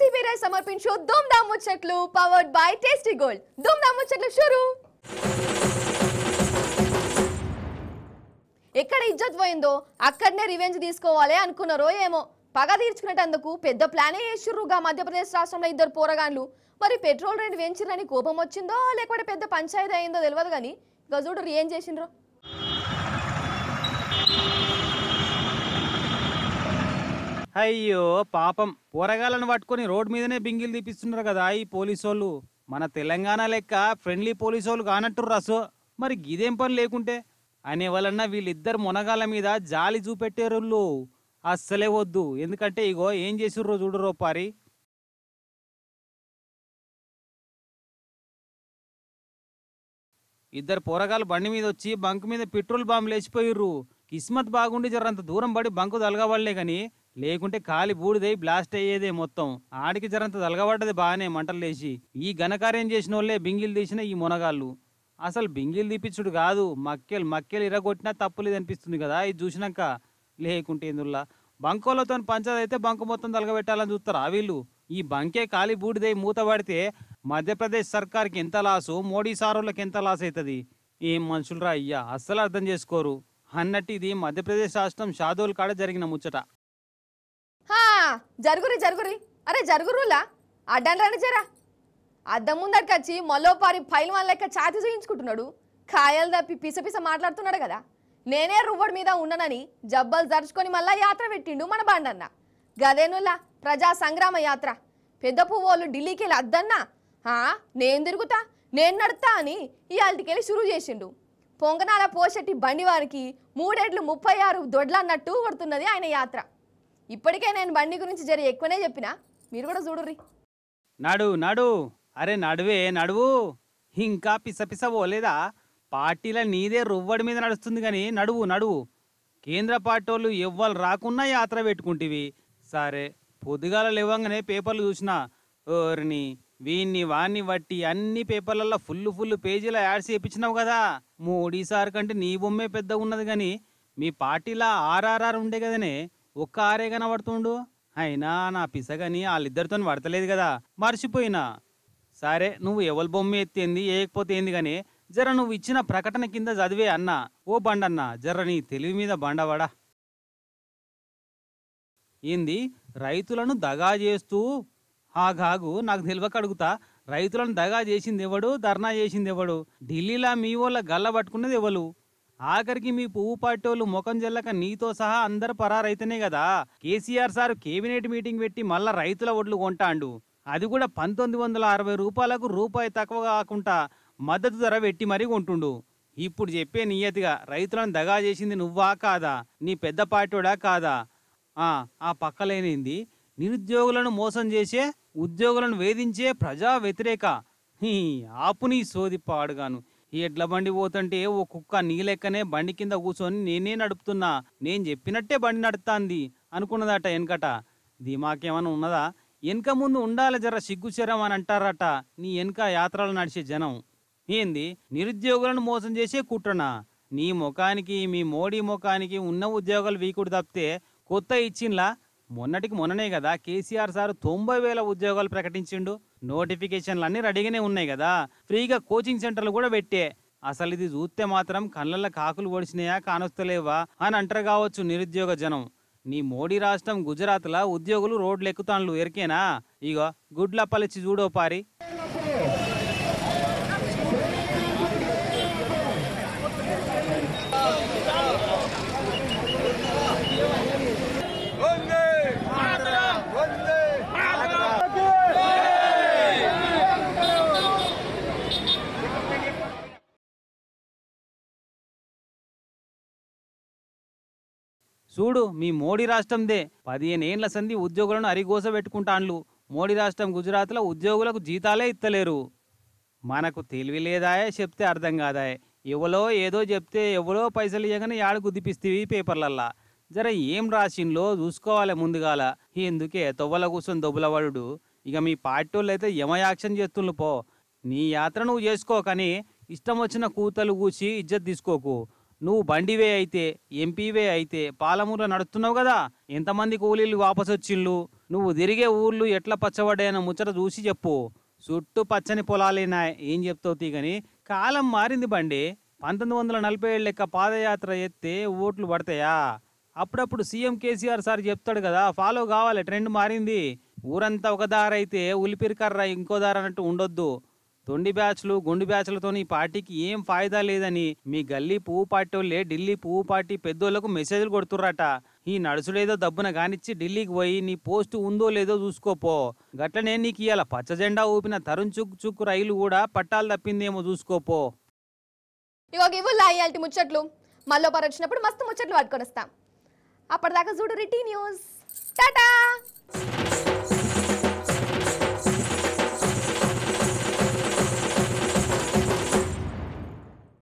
దేశీ సమర్పించు ధూమ్ ముచ్చట్లు పవర్డ్ బై టేస్టీ గోల్డ్ ధూమ్ ముచ్చట్లు షురు ఎక్కడ ఇజ్జత్ పోయిందో అక్కడనే రివెంజ్ తీసుకోవాలి అనుకున్నారో ఏమో పగ తీర్చుకునేటందుకు పెద్ద ప్లానే వేసిర్రుగా మధ్యప్రదేశ్ రాష్ట్రంలో ఇద్దరు పోరగాన్లు మరి పెట్రోల్ రేటు పెంచిరని కోపం వచ్చిందో లేకపోతే పెద్ద పంచాయతీ అయిందో తెలియదు కానీ గజుడు ఏం చేసిండ్రో అయ్యో పాపం పోరగాళ్ళని పట్టుకొని రోడ్ మీదనే బింగిలు తీపిస్తున్నారు కదా ఈ వాళ్ళు మన తెలంగాణ లెక్క ఫ్రెండ్లీ వాళ్ళు కానట్టు రసో మరి గిదేం పని లేకుంటే అనే వలన వీళ్ళిద్దరు మునగాళ్ళ మీద జాలి చూపెట్టారు అస్సలే వద్దు ఎందుకంటే ఇగో ఏం చేసిర్రో చూడరో పారి ఇద్దరు పోరగాళ్ళు బండి మీద వచ్చి బంక్ మీద పెట్రోల్ బాంబు లేచిపోయిర్రు కిస్మత్ బాగుండి జరంత దూరం పడి బంకు తలగవాళ్లే కానీ లేకుంటే కాలి బూడిదై బ్లాస్ట్ అయ్యేదే మొత్తం ఆడికి జరంత తలగబడ్డది బాగానే లేచి ఈ ఘనకార్యం చేసిన వాళ్ళే బింగిలు తీసిన ఈ మునగాళ్ళు అసలు బింగిలు తీపిచ్చుడు కాదు మక్కెలు మక్కెలు ఇరగొట్టినా తప్పులేదు అనిపిస్తుంది కదా ఇది చూసినాక లేకుంటే ఇందుల్లా బంకోలతో పంచదైతే బంకు మొత్తం తలగబెట్టాలని చూస్తారా వీళ్ళు ఈ బంకే కాలి బూడిదై మూత పడితే మధ్యప్రదేశ్ సర్కార్కి ఎంత లాసు మోడీ సారులకు ఎంత లాస్ అవుతుంది ఏం రా అయ్యా అస్సలు అర్థం చేసుకోరు అన్నట్టు ఇది మధ్యప్రదేశ్ రాష్ట్రం షాదోల్ కాడ జరిగిన ముచ్చట జరుగురి జరుగురి అరే జరుగురులా అడ్డం రండి జరా అద్దం ముందడికొచ్చి ఫైల్ ఫైల్వాన్ లెక్క ఛాతి చూయించుకుంటున్నాడు కాయలు తప్పి పిసపిస మాట్లాడుతున్నాడు కదా నేనే రువ్వడి మీద ఉన్నానని జబ్బలు జరుచుకొని మళ్ళా యాత్ర పెట్టిండు మన బాండన్న గదేనులా ప్రజా సంగ్రామ యాత్ర పెద్ద పువ్వులు ఢిల్లీకి వెళ్ళి అద్దన్నా నేను తిరుగుతా నేను నడుతా అని వెళ్ళి షురూ చేసిండు పొంగనాల బండి బండివారికి మూడేట్లు ముప్పై ఆరు దొడ్లన్నట్టు కొడుతున్నది ఆయన యాత్ర ఇప్పటికే నేను బండి గురించి జరి ఎక్కువనే చెప్పినా మీరు కూడా చూడుర్రి నడు నడు అరే నడువే నడువు ఇంకా పిసపిస పోలేదా పార్టీల నీదే రువ్వడి మీద నడుస్తుంది కానీ నడువు నడువు కేంద్ర పార్టీ వాళ్ళు ఎవ్వరు రాకున్నా యాత్ర పెట్టుకుంటేవి సరే పొద్దుగాల లేవంగానే పేపర్లు చూసిన ఓరిని వీన్ని వాణ్ణి బట్టి అన్ని పేపర్లలో ఫుల్ ఫుల్ పేజీల యాడ్స్ చేయించినావు కదా మోడీ సార్ కంటే నీ బొమ్మే పెద్దగా ఉన్నది కానీ మీ పార్టీలో ఆర్ఆర్ఆర్ ఉండే కదనే ఒక్క ఆరే కనబడుతుండు అయినా నా పిసగని వాళ్ళిద్దరితో పడతలేదు కదా మర్చిపోయినా సరే నువ్వు ఎవరి బొమ్మ ఎత్తింది వేయకపోతే ఏంది కానీ జర నువ్వు ఇచ్చిన ప్రకటన కింద చదివే అన్న ఓ బండన్న జర నీ తెలివి మీద బండవడా ఏంది రైతులను దగా చేస్తూ హాగాగు నాకు తెలియక అడుగుతా రైతులను దగా చేసింది ఎవడు ధర్నా చేసింది ఎవడు ఢిల్లీలా మీ వాళ్ళ గల్ల పట్టుకున్నది ఎవరు ఆఖరికి మీ పువ్వు పార్టీ ముఖం జల్లక నీతో సహా అందరు పరారైతేనే కదా కేసీఆర్ సార్ కేబినెట్ మీటింగ్ పెట్టి మళ్ళా రైతుల ఒడ్లు కొంటాండు అది కూడా పంతొమ్మిది వందల అరవై రూపాయలకు రూపాయి తక్కువ కాకుండా మద్దతు ధర పెట్టి మరీ కొంటుండు ఇప్పుడు చెప్పే నియతిగా రైతులను దగా చేసింది నువ్వా కాదా నీ పెద్ద పార్టీడా కాదా ఆ పక్కలేనింది నిరుద్యోగులను మోసం చేసే ఉద్యోగులను వేధించే ప్రజా వ్యతిరేక ఆపుని సోదిప్పాడుగాను ఈ ఎడ్ల బండి పోతుంటే ఓ కుక్క నీలెక్కనే బండి కింద కూర్చొని నేనే నడుపుతున్నా నేను చెప్పినట్టే బండి నడుపుతాంది అనుకున్నదట వెనకట దిమాకేమైనా ఉన్నదా వెనక ముందు ఉండాలి జర సిగ్గుచరం అని అంటారట నీ వెనక యాత్రలు నడిచే జనం ఏంది నిరుద్యోగులను మోసం చేసే కుట్రణ నీ ముఖానికి మీ మోడీ ముఖానికి ఉన్న ఉద్యోగాలు వీకుడు తప్పితే కొత్త ఇచ్చిన్లా మొన్నటికి మొన్ననే కదా కేసీఆర్ సార్ తొంభై వేల ఉద్యోగాలు ప్రకటించిండు నోటిఫికేషన్లు అన్నీ రెడీగానే ఉన్నాయి కదా ఫ్రీగా కోచింగ్ సెంటర్లు కూడా పెట్టే అసలు ఇది చూస్తే మాత్రం కళ్ళల్లో కాకులు ఒడిచినాయా కానొస్తలేవా అని అంటారు కావచ్చు నిరుద్యోగ జనం నీ మోడీ రాష్ట్రం గుజరాత్లో ఉద్యోగులు రోడ్లు ఎక్కుతాన్లు ఎరికేనా ఇగో గుడ్లపలిచి చూడో పారి చూడు మీ మోడీ రాష్ట్రందే పదిహేనేండ్ల సంధి ఉద్యోగులను పెట్టుకుంటాన్లు మోడీ రాష్ట్రం గుజరాత్లో ఉద్యోగులకు జీతాలే ఇత్తలేరు మనకు తెలివి లేదాయే చెప్తే అర్థం కాదాయే ఎవలో ఏదో చెప్తే ఎవలో పైసలు ఇవ్వగానే యాడ గుద్దిపిస్తేవి పేపర్లల్లా జర ఏం రాసిండ్లో చూసుకోవాలి ముందుగాల ఎందుకే తొవ్వల కూర్చొని దొబ్బలవాడు ఇక మీ పార్టీ వాళ్ళు అయితే యమయాక్షన్ చేస్తుండ్రు పో నీ యాత్ర నువ్వు చేసుకో కానీ ఇష్టం వచ్చిన కూతలు కూసి ఇజ్జత్ తీసుకోకు నువ్వు బండివే అయితే ఎంపీవే అయితే పాలమూరులో నడుస్తున్నావు కదా ఎంతమంది కూలీలు వాపసు వచ్చిళ్ళు నువ్వు తిరిగే ఊళ్ళు ఎట్లా పచ్చబడ్డాయన ముచ్చట చూసి చెప్పు చుట్టూ పచ్చని పొలాలైనా ఏం చెప్తావు తీగని కాలం మారింది బండి పంతొమ్మిది వందల నలభై ఏళ్ళ లెక్క పాదయాత్ర ఎత్తే ఓట్లు పడతాయా అప్పుడప్పుడు సీఎం కేసీఆర్ సార్ చెప్తాడు కదా ఫాలో కావాలి ట్రెండ్ మారింది ఊరంతా ఒక దారైతే ఉలిపిరికర్ర ఇంకో దారన్నట్టు ఉండొద్దు తొండి బ్యాచ్లు గుండు బ్యాచ్లతో ఈ పార్టీకి ఏం ఫాయిదా లేదని మీ గల్లీ పువ్వు పార్టీ వాళ్ళే ఢిల్లీ పువ్వు పార్టీ పెద్దోళ్లకు మెసేజ్లు కొడుతుర్రట ఈ నడుచుడేదో దబ్బున గానిచ్చి ఢిల్లీకి పోయి నీ పోస్టు ఉందో లేదో చూసుకోపో గట్లనే నీకు ఇవాళ పచ్చజెండా ఊపిన తరుణ్ చుక్ చుక్ రైలు కూడా పట్టాలు తప్పిందేమో చూసుకోపో ఇగో ఇవ్వలా ఇయాల్టి ముచ్చట్లు మళ్ళీ వచ్చినప్పుడు మస్తు ముచ్చట్లు పట్టుకొని వస్తాం అప్పటిదాకా చూడు రిటీ న్యూస్ టాటా